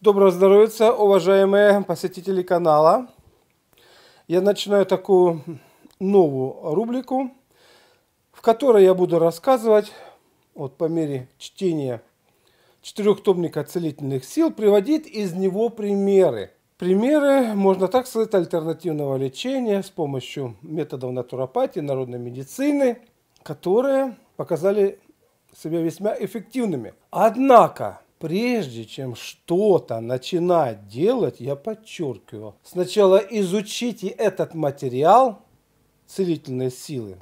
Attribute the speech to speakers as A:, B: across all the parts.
A: Доброго здоровья, уважаемые посетители канала. Я начинаю такую новую рубрику, в которой я буду рассказывать, вот по мере чтения четырехтомника целительных сил, приводить из него примеры. Примеры, можно так сказать, альтернативного лечения с помощью методов натуропатии, народной медицины, которые показали себя весьма эффективными. Однако, Прежде чем что-то начинать делать, я подчеркиваю, сначала изучите этот материал целительной силы,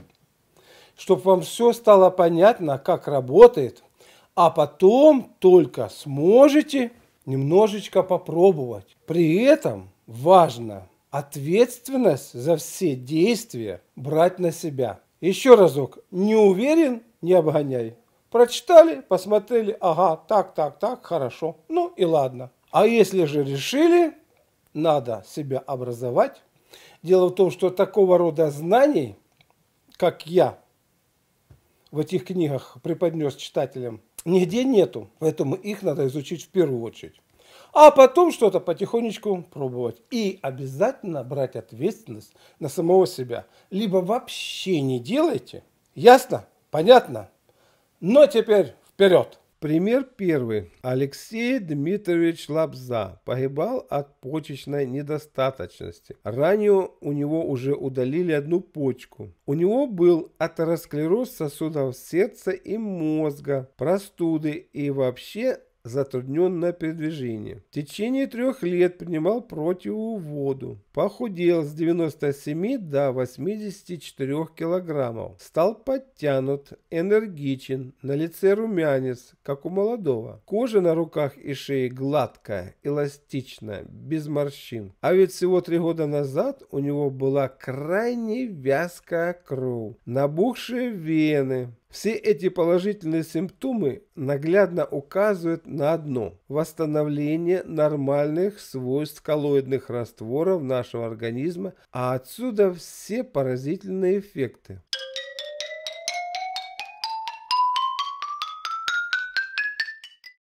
A: чтобы вам все стало понятно, как работает, а потом только сможете немножечко попробовать. При этом важно ответственность за все действия брать на себя. Еще разок, не уверен, не обгоняй. Прочитали, посмотрели, ага, так, так, так, хорошо. Ну и ладно. А если же решили, надо себя образовать. Дело в том, что такого рода знаний, как я в этих книгах преподнес читателям, нигде нету. Поэтому их надо изучить в первую очередь. А потом что-то потихонечку пробовать. И обязательно брать ответственность на самого себя. Либо вообще не делайте. Ясно? Понятно? Но теперь вперед! Пример первый. Алексей Дмитриевич Лабза погибал от почечной недостаточности. Ранее у него уже удалили одну почку. У него был атеросклероз сосудов сердца и мозга, простуды и вообще затруднен на передвижение. В течение трех лет принимал противоводу, Похудел с 97 до 84 килограммов. Стал подтянут, энергичен, на лице румянец, как у молодого. Кожа на руках и шее гладкая, эластичная, без морщин. А ведь всего три года назад у него была крайне вязкая кровь, набухшие вены, все эти положительные симптомы наглядно указывают на одно – восстановление нормальных свойств коллоидных растворов нашего организма, а отсюда все поразительные эффекты.